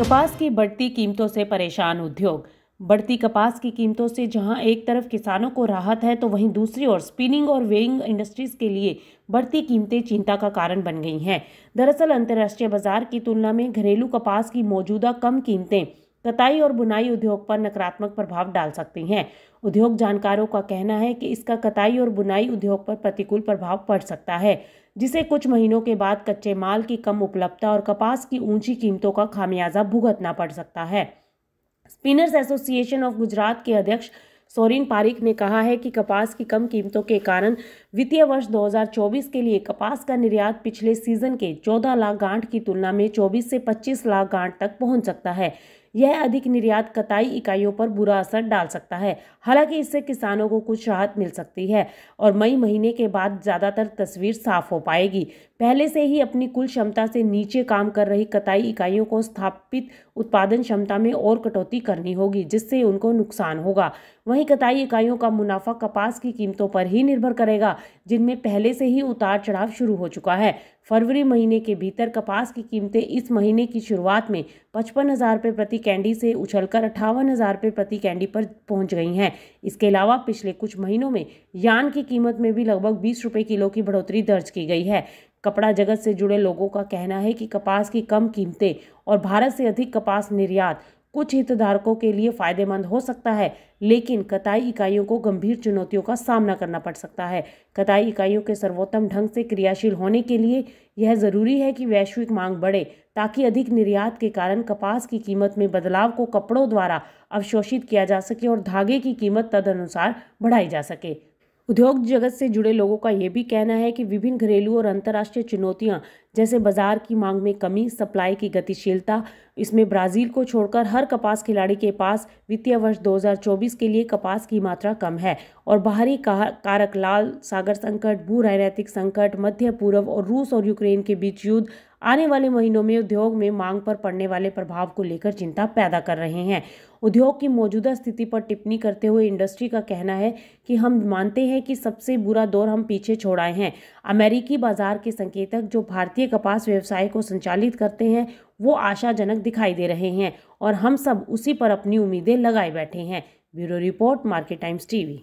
कपास की बढ़ती कीमतों से परेशान उद्योग बढ़ती कपास की कीमतों से जहां एक तरफ किसानों को राहत है तो वहीं दूसरी ओर स्पिनिंग और वेइंग इंडस्ट्रीज के लिए बढ़ती कीमतें चिंता का कारण बन गई हैं दरअसल अंतर्राष्ट्रीय बाजार की तुलना में घरेलू कपास की मौजूदा कम कीमतें कताई और बुनाई उद्योग पर नकारात्मक प्रभाव डाल सकती हैं उद्योग जानकारों का कहना है कि इसका कताई और बुनाई उद्योग पर प्रतिकूल प्रभाव पड़ सकता है जिसे कुछ महीनों के बाद कच्चे माल की कम उपलब्धता और कपास की ऊंची कीमतों का खामियाजा भुगतना पड़ सकता है स्पिनर्स एसोसिएशन ऑफ गुजरात के अध्यक्ष सोरिन पारिक ने कहा है कि कपास की कम कीमतों के कारण वित्तीय वर्ष 2024 के लिए कपास का निर्यात पिछले सीजन के 14 लाख गांठ की तुलना में 24 से 25 लाख गांठ तक पहुंच सकता है यह अधिक निर्यात कताई इकाइयों पर बुरा असर डाल सकता है हालांकि इससे किसानों को कुछ राहत मिल सकती है और मई महीने के बाद ज़्यादातर तस्वीर साफ हो पाएगी पहले से ही अपनी कुल क्षमता से नीचे काम कर रही कताई इकाइयों को स्थापित उत्पादन क्षमता में और कटौती करनी होगी जिससे उनको नुकसान होगा वहीं कताई इकाइयों का मुनाफा कपास की कीमतों पर ही निर्भर करेगा जिनमें पहले से ही उतार चढ़ाव शुरू हो चुका है फरवरी महीने के भीतर कपास की कीमतें इस महीने की शुरुआत में पचपन हज़ार रुपये प्रति कैंडी से उछलकर अट्ठावन हज़ार रुपये प्रति कैंडी पर पहुंच गई हैं इसके अलावा पिछले कुछ महीनों में यान की कीमत में भी लगभग बीस रुपये किलो की बढ़ोतरी दर्ज की गई है कपड़ा जगत से जुड़े लोगों का कहना है कि कपास की कम कीमतें और भारत से अधिक कपास निर्यात कुछ हितधारकों के लिए फायदेमंद हो सकता है लेकिन कताई इकाइयों को गंभीर चुनौतियों का सामना करना पड़ सकता है कताई इकाइयों के सर्वोत्तम ढंग से क्रियाशील होने के लिए यह ज़रूरी है कि वैश्विक मांग बढ़े ताकि अधिक निर्यात के कारण कपास की कीमत में बदलाव को कपड़ों द्वारा अवशोषित किया जा सके और धागे की कीमत तदनुसार बढ़ाई जा सके उद्योग जगत से जुड़े लोगों का यह भी कहना है कि विभिन्न घरेलू और अंतर्राष्ट्रीय चुनौतियां जैसे बाजार की मांग में कमी सप्लाई की गतिशीलता इसमें ब्राज़ील को छोड़कर हर कपास खिलाड़ी के पास वित्तीय वर्ष 2024 के लिए कपास की मात्रा कम है और बाहरी कारक लाल सागर संकट भू राजनैतिक संकट मध्य पूर्व और रूस और यूक्रेन के बीच युद्ध आने वाले महीनों में उद्योग में मांग पर पड़ने वाले प्रभाव को लेकर चिंता पैदा कर रहे हैं उद्योग की मौजूदा स्थिति पर टिप्पणी करते हुए इंडस्ट्री का कहना है कि हम मानते हैं कि सबसे बुरा दौर हम पीछे छोड़ाए हैं अमेरिकी बाजार के संकेतक जो भारतीय भारतीय कपास व्यवसाय को संचालित करते हैं वो आशाजनक दिखाई दे रहे हैं और हम सब उसी पर अपनी उम्मीदें लगाए बैठे हैं bureau report Market Times TV